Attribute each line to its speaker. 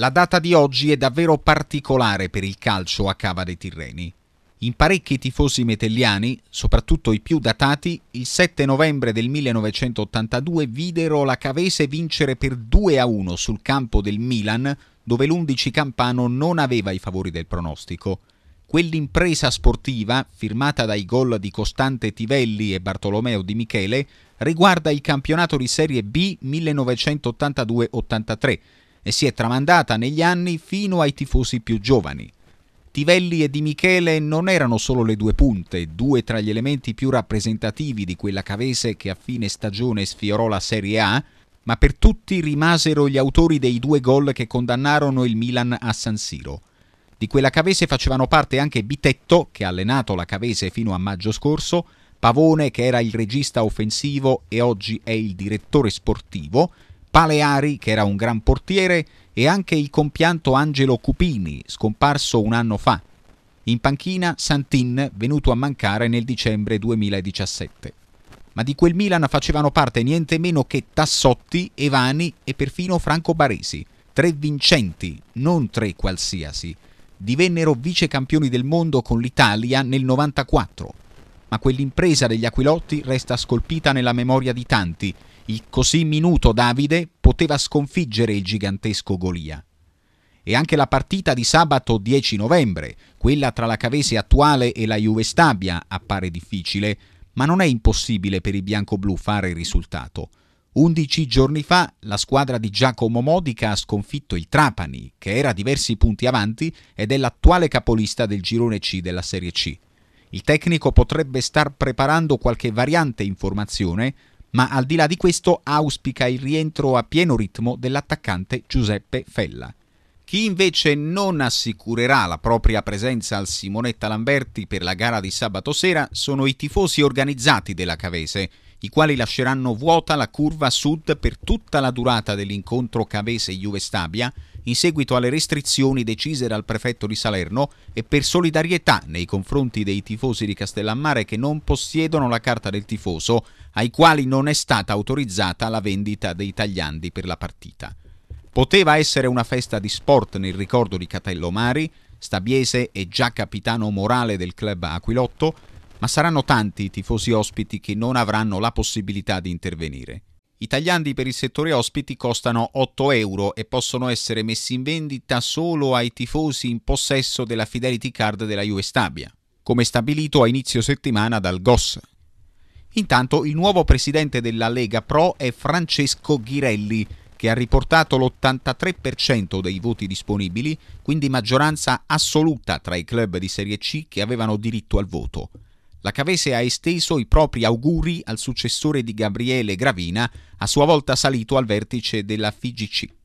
Speaker 1: La data di oggi è davvero particolare per il calcio a Cava dei Tirreni. In parecchi tifosi metelliani, soprattutto i più datati, il 7 novembre del 1982 videro la Cavese vincere per 2 a 1 sul campo del Milan, dove l'11 Campano non aveva i favori del pronostico. Quell'impresa sportiva, firmata dai gol di Costante Tivelli e Bartolomeo Di Michele, riguarda il campionato di Serie B 1982-83 e si è tramandata negli anni fino ai tifosi più giovani. Tivelli e Di Michele non erano solo le due punte, due tra gli elementi più rappresentativi di quella cavese che a fine stagione sfiorò la Serie A, ma per tutti rimasero gli autori dei due gol che condannarono il Milan a San Siro. Di quella cavese facevano parte anche Bitetto, che ha allenato la cavese fino a maggio scorso, Pavone, che era il regista offensivo e oggi è il direttore sportivo, Paleari, che era un gran portiere, e anche il compianto Angelo Cupini, scomparso un anno fa. In panchina Santin, venuto a mancare nel dicembre 2017. Ma di quel Milan facevano parte niente meno che Tassotti, Evani e perfino Franco Baresi. Tre vincenti, non tre qualsiasi. Divennero vice campioni del mondo con l'Italia nel 94. Ma quell'impresa degli Aquilotti resta scolpita nella memoria di tanti il così minuto Davide poteva sconfiggere il gigantesco Golia. E anche la partita di sabato 10 novembre, quella tra la Cavese attuale e la Juve Stabia, appare difficile, ma non è impossibile per i bianco-blu fare il risultato. 11 giorni fa la squadra di Giacomo Modica ha sconfitto il Trapani, che era diversi punti avanti ed è l'attuale capolista del girone C della Serie C. Il tecnico potrebbe star preparando qualche variante in formazione ma al di là di questo auspica il rientro a pieno ritmo dell'attaccante Giuseppe Fella. Chi invece non assicurerà la propria presenza al Simonetta Lamberti per la gara di sabato sera sono i tifosi organizzati della Cavese, i quali lasceranno vuota la curva sud per tutta la durata dell'incontro Cavese-Juve Stabia, in seguito alle restrizioni decise dal prefetto di Salerno e per solidarietà nei confronti dei tifosi di Castellammare che non possiedono la carta del tifoso, ai quali non è stata autorizzata la vendita dei tagliandi per la partita. Poteva essere una festa di sport nel ricordo di Catello Mari, Stabiese e già capitano morale del club Aquilotto, ma saranno tanti i tifosi ospiti che non avranno la possibilità di intervenire. I tagliandi per il settore ospiti costano 8 euro e possono essere messi in vendita solo ai tifosi in possesso della Fidelity Card della Juestabia, come stabilito a inizio settimana dal GOS. Intanto il nuovo presidente della Lega Pro è Francesco Ghirelli, che ha riportato l'83% dei voti disponibili, quindi maggioranza assoluta tra i club di Serie C che avevano diritto al voto la Cavese ha esteso i propri auguri al successore di Gabriele Gravina, a sua volta salito al vertice della FIGC.